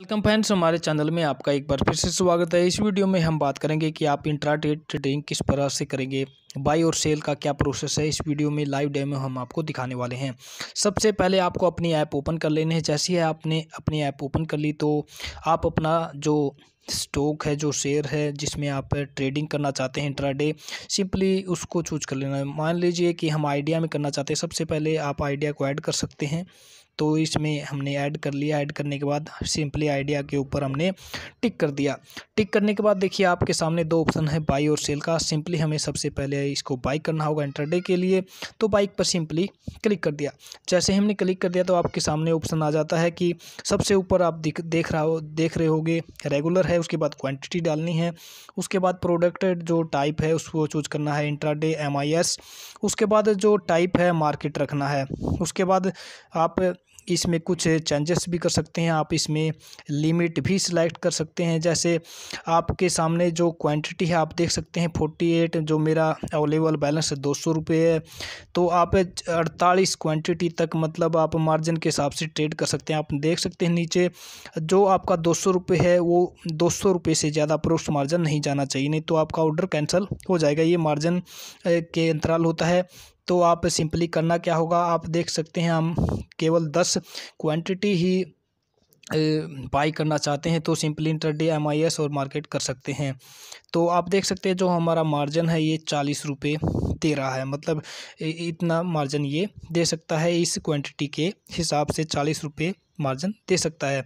welcome friends हमारे channel में आपका एक बार फिर से स्वागत है इस वीडियो में हम बात करेंगे कि आप इंट्राडे ट्रेडिंग किस तरह से करेंगे बाई और सेल का क्या प्रोसेस है इस वीडियो में लाइव डेमो हम आपको दिखाने वाले हैं सबसे पहले आपको अपनी ऐप ओपन कर लेनी है जैसे ही आपने अपनी ऐप ओपन कर ली तो आप अपना जो स्टॉक है जो शेयर है जिसमें आप ट्रेडिंग करना चाहते हैं इंट्राडे सिंपली उसको चूज कर लेना है मान लीजिए कि हम आइडिया में करना चाहते हैं सबसे पहले आप आइडिया को ऐड कर सकते हैं तो इसमें हमने ऐड कर लिया ऐड करने के बाद सिंपली आइडिया के ऊपर हमने टिक कर दिया टिक करने के बाद देखिए आपके सामने दो ऑप्शन है बाई और सेल का सिंपली हमें सबसे पहले इसको बाइक करना होगा इंटरडे के लिए तो बाइक पर सिंपली क्लिक कर दिया जैसे हमने क्लिक कर दिया तो आपके सामने ऑप्शन आ जाता है कि सबसे ऊपर आप देख रहा हो देख रहे होगे रेगुलर है उसके बाद क्वान्टिटी डालनी है उसके बाद प्रोडक्ट जो टाइप है उसको चूज करना है इंट्राडे एम उसके बाद जो टाइप है मार्केट रखना है उसके बाद आप इसमें कुछ चेंजेस भी कर सकते हैं आप इसमें लिमिट भी सिलेक्ट कर सकते हैं जैसे आपके सामने जो क्वांटिटी है आप देख सकते हैं फोर्टी एट जो मेरा अवेलेबल बैलेंस है दो सौ रुपये है तो आप अड़तालीस क्वांटिटी तक मतलब आप मार्जिन के हिसाब से ट्रेड कर सकते हैं आप देख सकते हैं नीचे जो आपका दो सौ रुपये है वो दो सौ रुपये से ज़्यादा प्रोस्ट मार्जिन नहीं जाना चाहिए नहीं तो आपका ऑर्डर कैंसिल हो जाएगा ये मार्जिन के अंतराल होता है तो आप सिंपली करना क्या होगा आप देख सकते हैं हम केवल दस क्वांटिटी ही बाई करना चाहते हैं तो simply intraday M I S और मार्केट कर सकते हैं तो आप देख सकते हैं जो हमारा मार्जिन है ये चालीस रुपये दे रहा है मतलब इतना मार्जिन ये दे सकता है इस क्वांटिटी के हिसाब से चालीस रुपये मार्जिन दे सकता है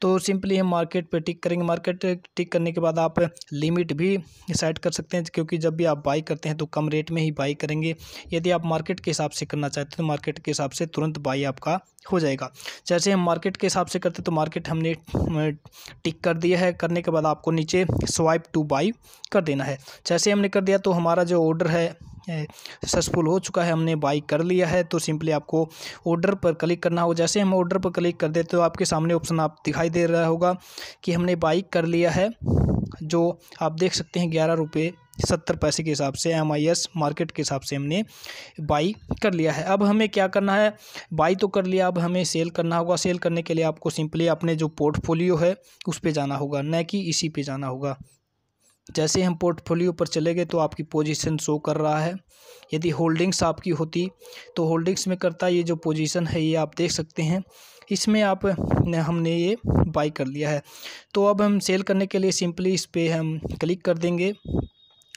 तो सिंपली हम मार्केट पे टिक करेंगे मार्केट टिक करने के बाद आप लिमिट भी सेट कर सकते हैं क्योंकि जब भी आप बाई करते हैं तो कम रेट में ही बाई करेंगे यदि आप मार्केट के हिसाब से करना चाहते हैं तो मार्केट के हिसाब से तुरंत बाई आपका हो जाएगा जैसे हम मार्केट के हिसाब से करते तो मार्केट हमने टिक कर दिया है करने के बाद आपको नीचे स्वाइप टू बाई कर देना है जैसे हमने कर दिया तो हमारा जो ऑर्डर है सक्सेसफुल हो चुका है हमने बाई कर लिया है तो सिंपली आपको ऑर्डर पर क्लिक करना हो जैसे हम ऑर्डर पर क्लिक कर देते हो तो आपके सामने ऑप्शन आप दिखाई दे रहा होगा कि हमने बाई कर लिया है जो आप देख सकते हैं ग्यारह रुपये सत्तर पैसे के हिसाब से एम आई एस मार्केट के हिसाब से हमने बाई कर लिया है अब हमें क्या करना है बाई तो कर लिया अब हमें सेल करना होगा सेल करने के लिए आपको सिंपली अपने जो पोर्टफोलियो है उस पर जाना होगा न कि इसी पे जाना होगा जैसे हम पोर्टफोलियो पर चले गए तो आपकी पोजीशन शो कर रहा है यदि होल्डिंग्स आपकी होती तो होल्डिंग्स में करता ये जो पोजीशन है ये आप देख सकते हैं इसमें आप हमने ये बाई कर लिया है तो अब हम सेल करने के लिए सिंपली इस पर हम क्लिक कर देंगे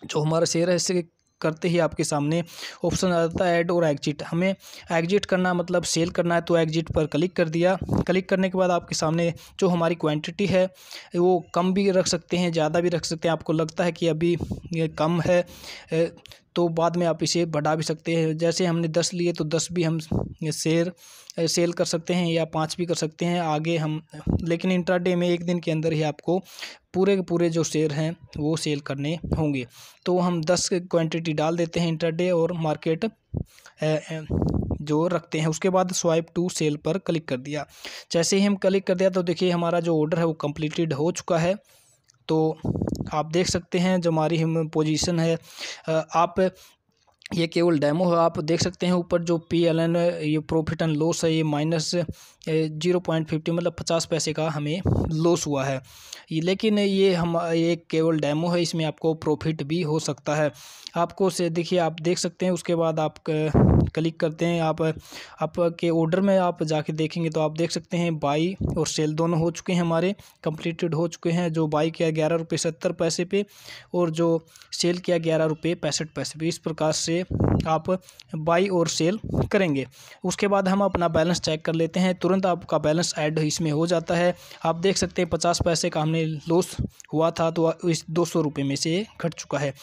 जो हमारा शेयर है इसे करते ही आपके सामने ऑप्शन आ जाता है ऐड और एग्जिट हमें एग्जिट करना मतलब सेल करना है तो एग्जिट पर क्लिक कर दिया क्लिक करने के बाद आपके सामने जो हमारी क्वांटिटी है वो कम भी रख सकते हैं ज़्यादा भी रख सकते हैं आपको लगता है कि अभी ये कम है तो बाद में आप इसे बढ़ा भी सकते हैं जैसे हमने दस लिए तो दस भी हम शेयर सेल कर सकते हैं या पाँच भी कर सकते हैं आगे हम लेकिन इंट्राडे में एक दिन के अंदर ही आपको पूरे के पूरे जो शेयर हैं वो सेल करने होंगे तो हम दस क्वांटिटी डाल देते हैं इंट्राडे और मार्केट जो रखते हैं उसके बाद स्वाइप टू सेल पर क्लिक कर दिया जैसे ही हम क्लिक कर दिया तो देखिए हमारा जो ऑर्डर है वो कम्प्लीटेड हो चुका है तो आप देख सकते हैं जो हमारी पोजीशन है आप ये केवल डेमो है आप देख सकते हैं ऊपर जो पी एल एन ये प्रॉफिट एंड लॉस है ये माइनस जीरो पॉइंट फिफ्टी मतलब पचास पैसे का हमें लॉस हुआ है लेकिन ये हम ये केवल डेमो है इसमें आपको प्रॉफिट भी हो सकता है आपको से देखिए आप देख सकते हैं उसके बाद आप क्लिक करते हैं आप आपके ऑर्डर में आप जाके देखेंगे तो आप देख सकते हैं बाई और सेल दोनों हो चुके हैं हमारे कंप्लीटेड हो चुके हैं जो बाई किया ग्यारह रुपये सत्तर पैसे पे और जो सेल किया ग्यारह रुपये पैंसठ पैसे पे इस प्रकार से से आप बाई और सेल करेंगे उसके बाद हम अपना बैलेंस चेक कर लेते हैं तुरंत आपका बैलेंस ऐड इसमें हो जाता है आप देख सकते हैं पचास पैसे का हमने लॉस हुआ था तो इस दो सौ रुपये में से घट चुका है